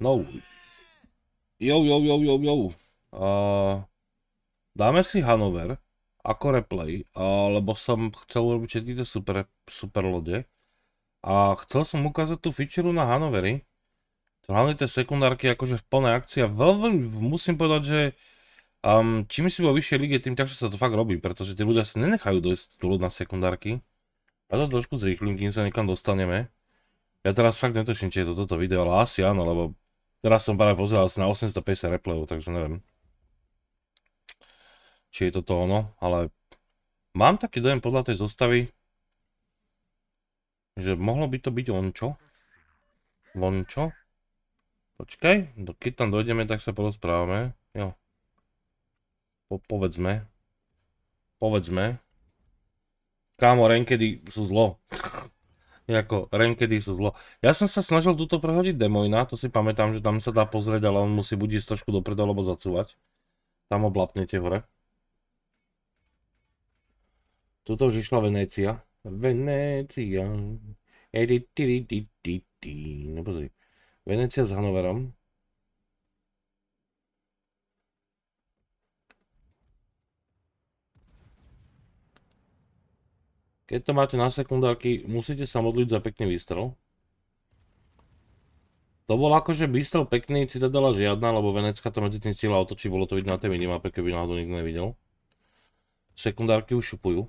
No. Jo, jo, jo, jo, jo. Uh, dáme si Hanover ako replay, uh, lebo som chcel urobiť všetky tie super, super lode. A chcel som ukázať tú feature na Hanovery. Hlavne tie sekundárky akože v plnej akcii a veľmi, musím povedať, že um, čím si vo vyššej lige, tým ťažšie sa to fakt robí, pretože tí ľudia si nenechajú dojsť tu na sekundárky. A to trošku zrýchlim, kým sa niekam dostaneme. Ja teraz fakt netočím či je to toto video, ale asi áno, lebo Teraz som práve pozeral asi na 850 replayov, takže neviem. Či je toto ono, ale mám taký dojem podľa tej zostavy, že mohlo by to byť ončo. Vončo. Počkaj, keď tam dojdeme, tak sa porozprávame. Jo. Po povedzme. Povedzme. Kámo, renkedy sú zlo ako Renkedy sú zlo. Ja som sa snažil túto prehodiť Demojna, to si pamätám, že tam sa dá pozrieť, ale on musí buď ísť trošku dopredu, alebo zacúvať. Tam oblapnete hore. Tuto už išla Venécia. Venécia. Edi, ti, ti, ti, ti. s Hanoverom. Keď to máte na sekundárky, musíte sa modliť za pekný výstrel. To bol akože výstrel pekný, citadela žiadna, lebo Venecka to medzi tým stihla otočí, bolo to vidieť na tej minimape, keby náhodou nikto nevidel. Sekundárky už šupujú.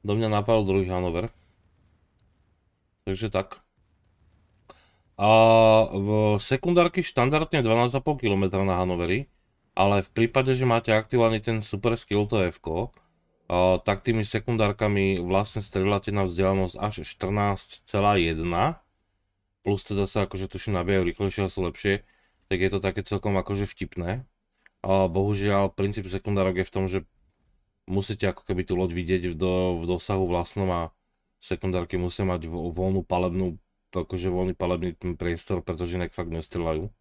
Do mňa napadol druhý Hanover. Takže tak. A v sekundárky štandardne 12,5 km na Hanoveri, ale v prípade, že máte aktivovaný ten super skill, to je F-ko, tak tými sekundárkami vlastne strieľate na vzdialenosť až 14,1 plus teda sa akože tuším nabijajú rýchlejšie a sú lepšie, tak je to také celkom akože vtipné. Bohužiaľ princíp sekundárok je v tom, že musíte ako keby tú loď vidieť do, v dosahu vlastnom a sekundárky musia mať voľnú palebnú, akože voľný palebný priestor, pretože inak fakt nestrelajú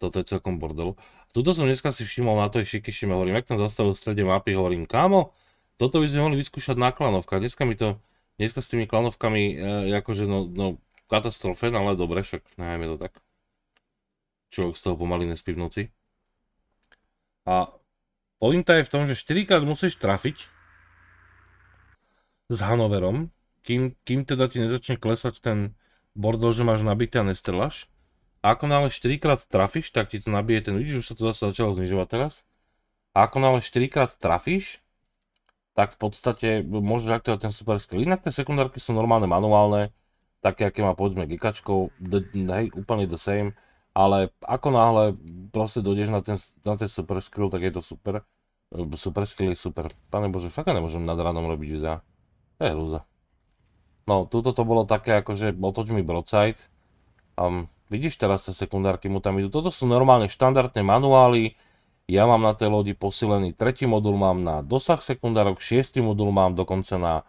toto je celkom bordel. Tuto som dneska si všimol na to tej šikyšime, hovorím, ak tam zastavil v strede mapy, hovorím, kámo, toto by sme mohli vyskúšať na klanovka. Dneska mi to, dneska s tými klanovkami, e, akože no, no katastrofe, no, ale dobre, však nechajme to tak. Človek z toho pomaly nespí v noci. A pointa je v tom, že 4 krát musíš trafiť s Hanoverom, kým, kým teda ti nezačne klesať ten bordel, že máš nabité a nestrelaš. A ako náhle 4 krát trafíš, tak ti to nabije ten, vidíš, už sa to zase začalo znižovať teraz. A ako náhle 4 krát trafíš, tak v podstate môžeš aktivovať teda ten super skill. Inak tie sekundárky sú normálne manuálne, také aké má povedzme gikačkou, hej, úplne the same, ale ako náhle proste dojdeš na ten, na ten super skill, tak je to super. Super skill je super. Pane Bože, fakt nemôžem nad ránom robiť videa. To je hrúza. No, túto to bolo také akože otoč mi broadside. Um, vidíš teraz tie sekundárky mu tam idú. Toto sú normálne štandardné manuály, ja mám na tej lodi posilený tretí modul, mám na dosah sekundárok, šiestý modul mám dokonca na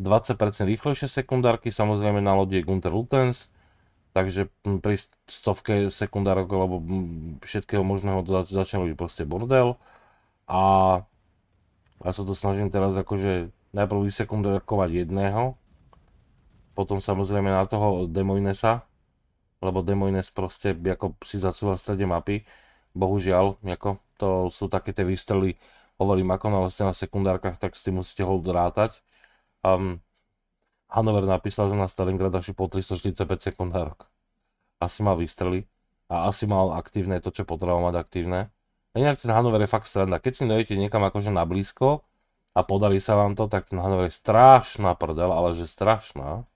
20% rýchlejšie sekundárky, samozrejme na lodi je Gunter Lutens, takže hm, pri stovke sekundárok alebo hm, všetkého možného začne robiť proste bordel a ja sa to snažím teraz akože najprv vysekundárkovať jedného, potom samozrejme na toho Demoinesa, lebo Demoines proste ako si zacúva v strede mapy, bohužiaľ, ako to sú také tie výstrely, hovorím, ako na ste na sekundárkach, tak s tým musíte ho rátať. Um, Hanover napísal, že na Stalingrad až po 345 sekundárok. Asi mal výstrely a asi mal aktívne to, čo potreboval mať aktívne. A inak ten Hanover je fakt stranda. Keď si dojete niekam akože na blízko a podarí sa vám to, tak ten Hanover je strašná prdel, ale že strašná.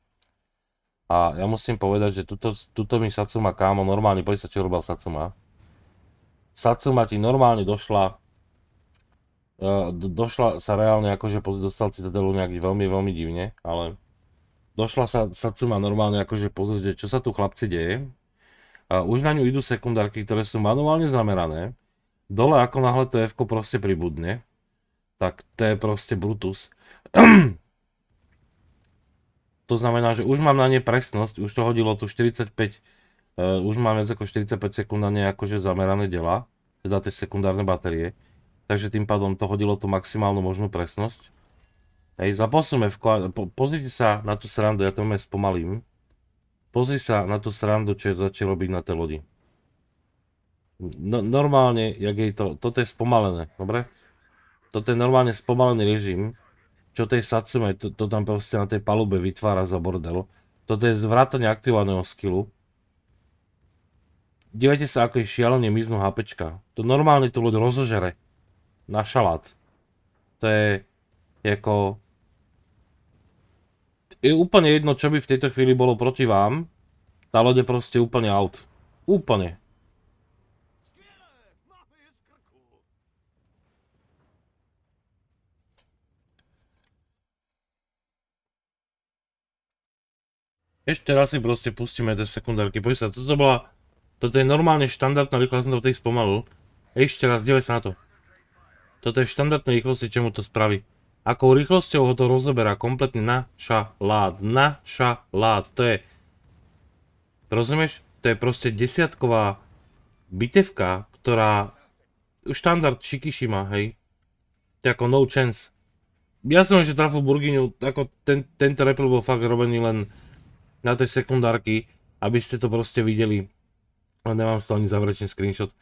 A ja musím povedať, že tuto, tuto mi Satsuma kámo normálne, poď sa čo robil Satsuma. Satsuma ti normálne došla, e, došla sa reálne, akože dostal si Citadelu nejak veľmi, veľmi divne, ale došla sa Satsuma normálne akože pozrieť, čo sa tu chlapci deje. už na ňu idú sekundárky, ktoré sú manuálne zamerané. Dole ako náhle to F proste pribudne, tak to je proste Brutus. to znamená, že už mám na ne presnosť, už to hodilo tu 45 Uh, už mám viac ako 45 sekúnd na akože zamerané dela, teda tie sekundárne batérie. Takže tým pádom to hodilo tú maximálnu možnú presnosť. Hej, zaposlíme v po, pozrite sa na tú srandu, ja to mňa spomalím. Pozri sa na tú srandu, čo je začal robiť na tej lodi. No, normálne, jak je to, toto je spomalené, dobre? Toto je normálne spomalený režim, čo tej Satsume, to, to tam proste na tej palube vytvára za bordel. Toto je zvrátanie aktivovaného skillu Dívajte sa, ako je šialene miznú HPčka. To normálne to ľud rozožere. Na šalát. To je ako... Je úplne jedno, čo by v tejto chvíli bolo proti vám. Tá loď je proste úplne out. Úplne. Ešte raz si proste pustíme tie sekundárky. Poď sa, toto bola toto je normálne štandardná rýchlosť, ja som to vtedy spomalil. Ešte raz, dívej sa na to. Toto je štandardné rýchlosti, čemu to spraví. Akou rýchlosťou ho to rozoberá kompletne na lád. Na lád. To je... Rozumieš? To je proste desiatková bitevka, ktorá... Štandard Shikishima, hej. To je ako no chance. Ja som ešte trafil Burginiu, ako tento repl bol fakt robený len na tej sekundárky, aby ste to proste videli a nemám z toho ani záverečný screenshot.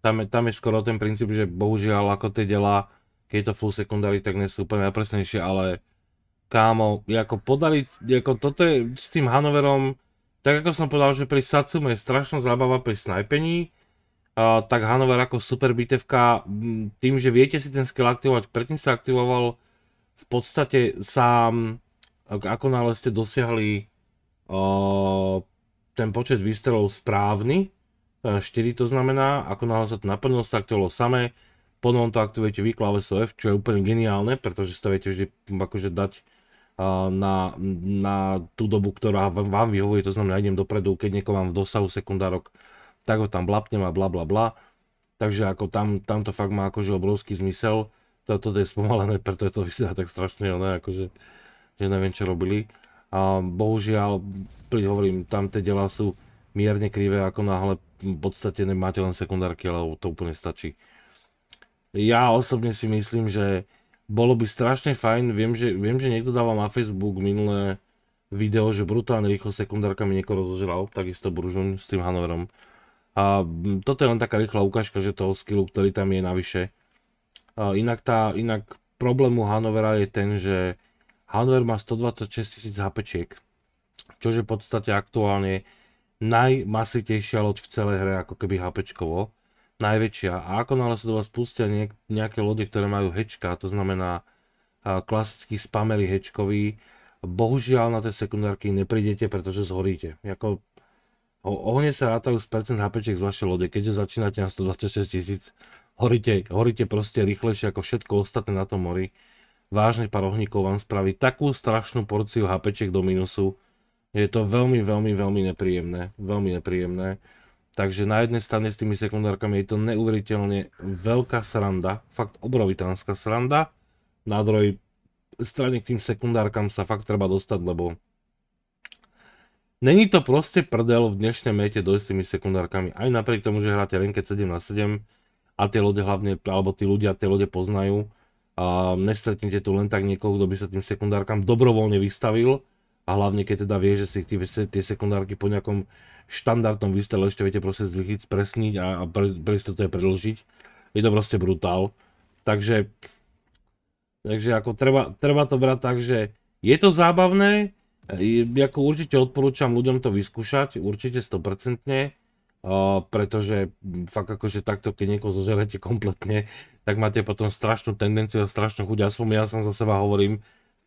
Tam je, tam je skoro ten princíp, že bohužiaľ ako tie delá, keď je to full secondary, tak nie sú úplne najpresnejšie, ale kámo, ako podali, ako toto je s tým Hanoverom, tak ako som povedal, že pri Satsume je strašná zábava pri snajpení, tak Hanover ako super bitevka, tým, že viete si ten skill aktivovať, predtým sa aktivoval v podstate sám, ako náhle ste dosiahli ten počet výstrelov správny, 4 to znamená, ako náhle sa to naplnilo, tak to bolo samé, potom to aktivujete vy kláveso F, čo je úplne geniálne, pretože to viete vždy akože dať na, na tú dobu, ktorá vám, vyhovuje, to znamená idem dopredu, keď niekoho mám v dosahu sekundárok, tak ho tam blapnem a bla bla bla. Takže ako tam, tam to fakt má akože obrovský zmysel. Toto je spomalené, preto je to vysiela tak strašne, ne, akože, že neviem čo robili. A bohužiaľ, pri hovorím, tam tie dela sú mierne krivé, ako náhle v podstate nemáte len sekundárky, ale to úplne stačí. Ja osobne si myslím, že bolo by strašne fajn, viem, že, viem, že niekto dával na Facebook minulé video, že brutálne rýchlo sekundárka mi niekoho rozožral, takisto Buržun s tým Hanoverom. A toto je len taká rýchla ukážka, že toho skillu, ktorý tam je navyše. A inak, tá, inak problému Hanovera je ten, že Hanover má 126 000 HP, čo je v podstate aktuálne najmasitejšia loď v celej hre, ako keby HPčkovo, najväčšia. A ako náhle sa do vás pustia nejaké lode, ktoré majú hečka, to znamená klasický spamery hečkový, bohužiaľ na tie sekundárky neprídete, pretože zhoríte. Jako, ohne sa rátajú z percent HPček z vašej lode, keďže začínate na 126 tisíc, horíte, horíte proste rýchlejšie ako všetko ostatné na tom mori. Vážne pár ohníkov vám spraví takú strašnú porciu HPček do minusu, je to veľmi, veľmi, veľmi nepríjemné. Veľmi nepríjemné. Takže na jednej strane s tými sekundárkami je to neuveriteľne veľká sranda, fakt obrovitánska sranda. Na druhej strane k tým sekundárkam sa fakt treba dostať, lebo není to proste prdel v dnešnej mete dojsť s tými sekundárkami. Aj napriek tomu, že hráte renke 7 na 7 a tie lode hlavne, alebo tí ľudia tie lode poznajú, a nestretnete tu len tak niekoho, kto by sa tým sekundárkam dobrovoľne vystavil, a hlavne keď teda vieš že si tie, tie sekundárky po nejakom štandardnom výstrele ešte viete proste zlichyť, spresniť a, a pre, pre je predlžiť. Je to proste brutál. Takže, takže ako treba, treba to brať tak, že je to zábavné, je, ako určite odporúčam ľuďom to vyskúšať, určite 100%. Uh, e, pretože fakt akože takto, keď niekoho zožerete kompletne, tak máte potom strašnú tendenciu a strašnú chuť. Aspoň ja som za seba hovorím,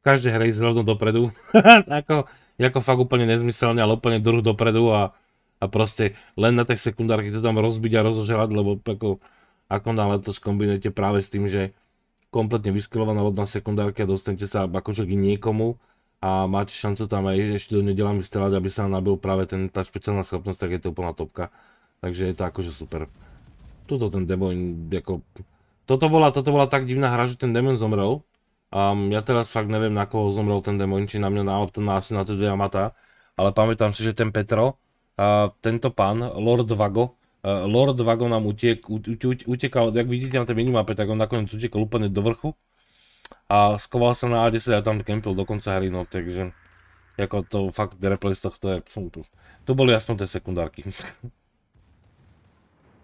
každej hre ísť rovno dopredu. ako, ako fakt úplne nezmyselne, ale úplne druh dopredu a, a proste len na tej sekundárky to tam rozbiť a rozožerať, lebo ako, ako náhle to skombinujete práve s tým, že kompletne vyskylovaná lodná sekundárka a dostanete sa akože k niekomu a máte šancu tam aj ešte do nedelami strelať, aby sa nabil práve ten, tá špeciálna schopnosť, tak je to úplná topka. Takže je to akože super. Tuto ten demon, ako... Toto bola, toto bola tak divná hra, že ten demon zomrel, Um, ja teraz fakt neviem, na koho zomrel ten demon či na mňa, na asi na tie dve Amata, ale pamätám si, že ten Petro, uh, tento pán, Lord Vago, uh, Lord Vago nám utiek, utekal, jak vidíte na tej minimape, tak on nakoniec utekal úplne do vrchu a skoval sa na A10 a tam kempil do konca hry, no takže ako to fakt replay z tohto je, to boli aspoň tie sekundárky.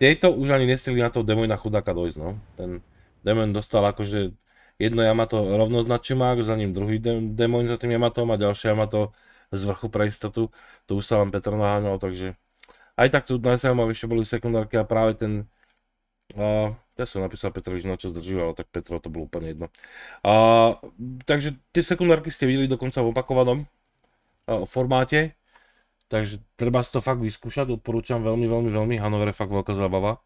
Tieto už ani nestrili na toho demona chudáka dojsť, no. Ten demon dostal akože jedno Yamato rovno nad Čimák, za ním druhý de- demon za tým Yamatom a ďalšie Yamato z vrchu pre istotu. To už sa vám Petr naháňal, takže aj tak tu najsajomavejšie boli sekundárky a práve ten uh, ja som napísal Petrovi, že na čo zdržuje, ale tak Petro to bolo úplne jedno. Uh, takže tie sekundárky ste videli dokonca v opakovanom uh, formáte, takže treba si to fakt vyskúšať, odporúčam veľmi, veľmi, veľmi, Hanover je fakt veľká zábava.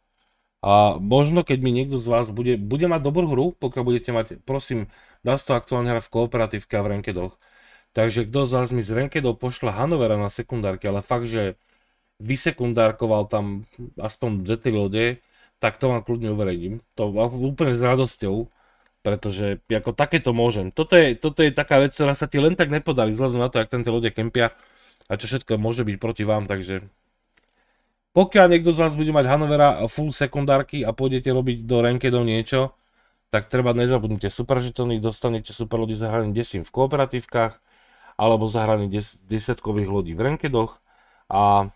A možno, keď mi niekto z vás bude, bude mať dobrú hru, pokiaľ budete mať, prosím, dá sa to aktuálne hrať v kooperatívke a v renkedoch. Takže kto z vás mi z renkedov pošla Hanovera na sekundárke, ale fakt, že vysekundárkoval tam aspoň dve, tri lode, tak to vám kľudne uverejním. To úplne s radosťou, pretože ako takéto môžem. Toto je, toto je taká vec, ktorá sa ti len tak nepodarí, vzhľadom na to, jak tento lode kempia a čo všetko môže byť proti vám, takže pokiaľ niekto z vás bude mať Hanovera full sekundárky a pôjdete robiť do renkedov niečo, tak treba nezabudnite super žetony, dostanete super lodi zahraných 10 v kooperatívkach alebo zahraných 10 desiatkových lodí v renkedoch a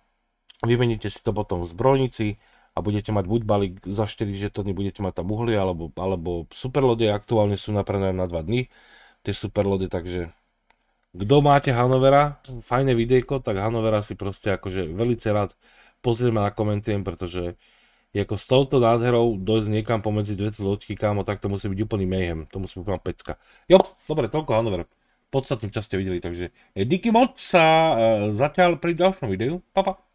vymeníte si to potom v zbrojnici a budete mať buď balík za 4 žetony, budete mať tam uhly alebo, alebo lodi aktuálne sú na na 2 dní tie super lodi, takže kto máte Hanovera, fajné videjko, tak Hanovera si proste akože veľmi rád pozriem a komentujem, pretože ako s touto nádherou dojsť niekam pomedzi dve loďky, kámo, tak to musí byť úplný mayhem, to musí byť úplná pecka. Jo, dobre, toľko Hanover. Podstatnú časť ste videli, takže eh, díky moc sa eh, zatiaľ pri ďalšom videu. Pa, pa.